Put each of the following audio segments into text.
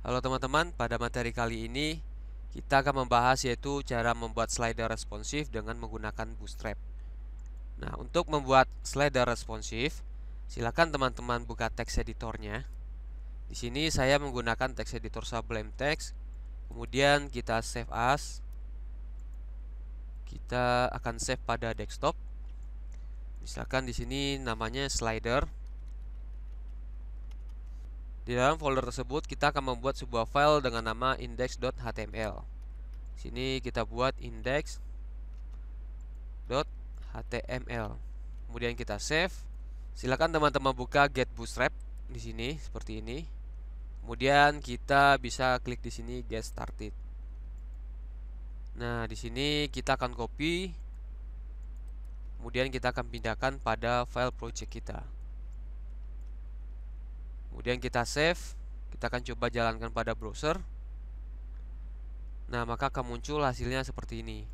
Halo teman-teman, pada materi kali ini kita akan membahas yaitu cara membuat slider responsif dengan menggunakan bootstrap. Nah, untuk membuat slider responsif, silakan teman-teman buka text editornya. Di sini saya menggunakan text editor Sublime Text. Kemudian kita save as. Kita akan save pada desktop. Misalkan di sini namanya slider di dalam folder tersebut kita akan membuat sebuah file dengan nama index.html. Sini kita buat index.html. Kemudian kita save. Silakan teman-teman buka get bootstrap di sini seperti ini. Kemudian kita bisa klik di sini get started. Nah, di sini kita akan copy. Kemudian kita akan pindahkan pada file project kita kemudian kita save kita akan coba jalankan pada browser nah maka akan muncul hasilnya seperti ini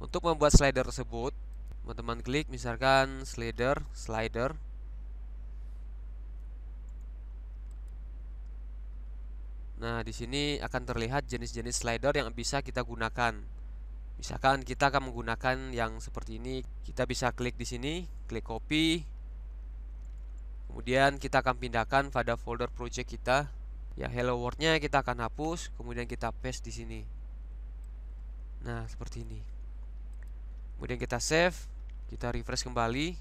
untuk membuat slider tersebut teman-teman klik misalkan slider slider Nah, di sini akan terlihat jenis-jenis slider yang bisa kita gunakan. Misalkan kita akan menggunakan yang seperti ini, kita bisa klik di sini, klik copy, kemudian kita akan pindahkan pada folder project kita ya hello world-nya kita akan hapus kemudian kita paste di sini nah seperti ini kemudian kita save kita refresh kembali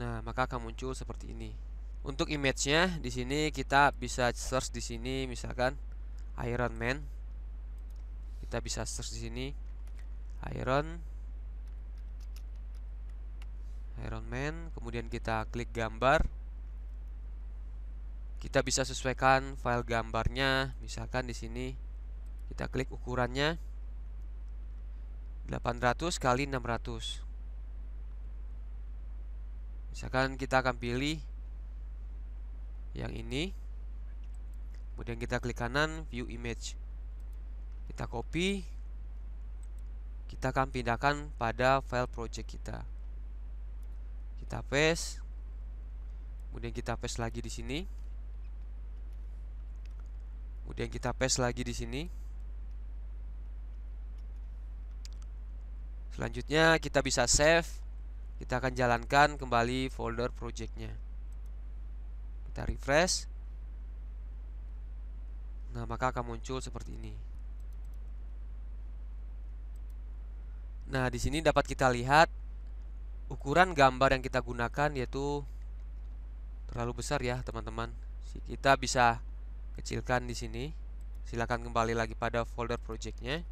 nah maka akan muncul seperti ini untuk image-nya di sini kita bisa search di sini misalkan Iron Man kita bisa search di sini Iron Iron Man kemudian kita klik gambar kita bisa sesuaikan file gambarnya misalkan di sini kita klik ukurannya 800 kali 600 misalkan kita akan pilih yang ini kemudian kita klik kanan view image kita copy kita akan pindahkan pada file project kita kita paste kemudian kita paste lagi di sini kemudian kita paste lagi di sini selanjutnya kita bisa save kita akan jalankan kembali folder projectnya kita refresh nah maka akan muncul seperti ini nah di sini dapat kita lihat ukuran gambar yang kita gunakan yaitu terlalu besar ya teman-teman kita bisa kecilkan di sini silakan kembali lagi pada folder projectnya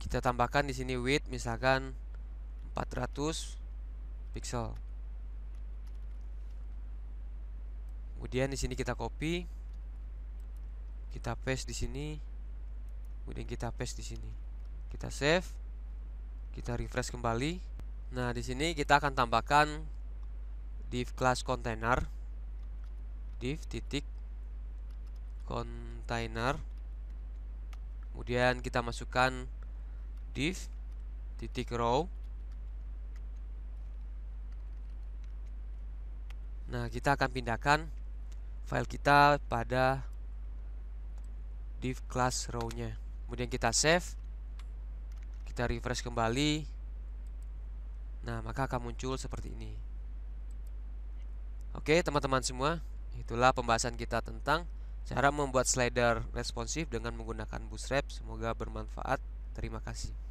kita tambahkan di sini width misalkan 400 pixel kemudian di sini kita copy kita paste di sini kemudian kita paste di sini kita save kita refresh kembali Nah, di sini kita akan tambahkan div class container div titik container kemudian kita masukkan div titik row nah kita akan pindahkan file kita pada div class row-nya kemudian kita save kita refresh kembali Nah, maka akan muncul seperti ini. Oke, teman-teman semua, itulah pembahasan kita tentang cara membuat slider responsif dengan menggunakan Bootstrap. Semoga bermanfaat. Terima kasih.